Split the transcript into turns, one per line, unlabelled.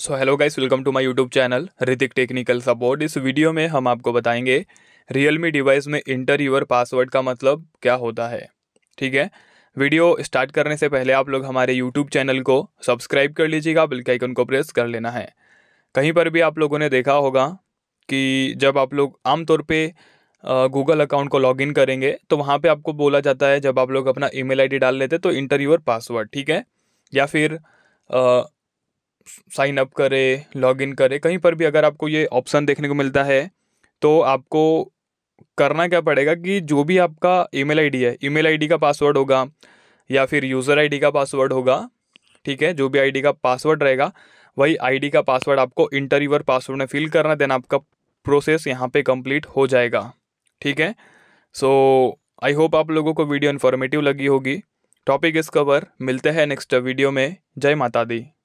so hello guys welcome to my YouTube channel Hritik technical support इस वीडियो में हम आपको बताएंगे रियलमी डिवाइस में इंटर यूर पासवर्ड का मतलब क्या होता है ठीक है वीडियो स्टार्ट करने से पहले आप लोग हमारे यूट्यूब चैनल को सब्सक्राइब कर लीजिएगा बिल के आइकन को प्रेस कर लेना है कहीं पर भी आप लोगों ने देखा होगा कि जब आप लोग आमतौर पर गूगल अकाउंट को लॉगिन करेंगे तो वहाँ पर आपको बोला जाता है जब आप लोग अपना ईमेल आईडी डाल लेते तो इंटर यूर पासवर्ड ठीक है या फिर साइन अप करें लॉग इन करें कहीं पर भी अगर आपको ये ऑप्शन देखने को मिलता है तो आपको करना क्या पड़ेगा कि जो भी आपका ईमेल आईडी है ईमेल आईडी का पासवर्ड होगा या फिर यूज़र आईडी का पासवर्ड होगा ठीक है जो भी आईडी का पासवर्ड रहेगा वही आईडी का पासवर्ड आपको इंटरव्यूअर पासवर्ड में फिल करना देन आपका प्रोसेस यहाँ पे कंप्लीट हो जाएगा ठीक है सो आई होप आप लोगों को वीडियो इन्फॉर्मेटिव लगी होगी टॉपिक इस कवर मिलते हैं नेक्स्ट वीडियो में जय माता दी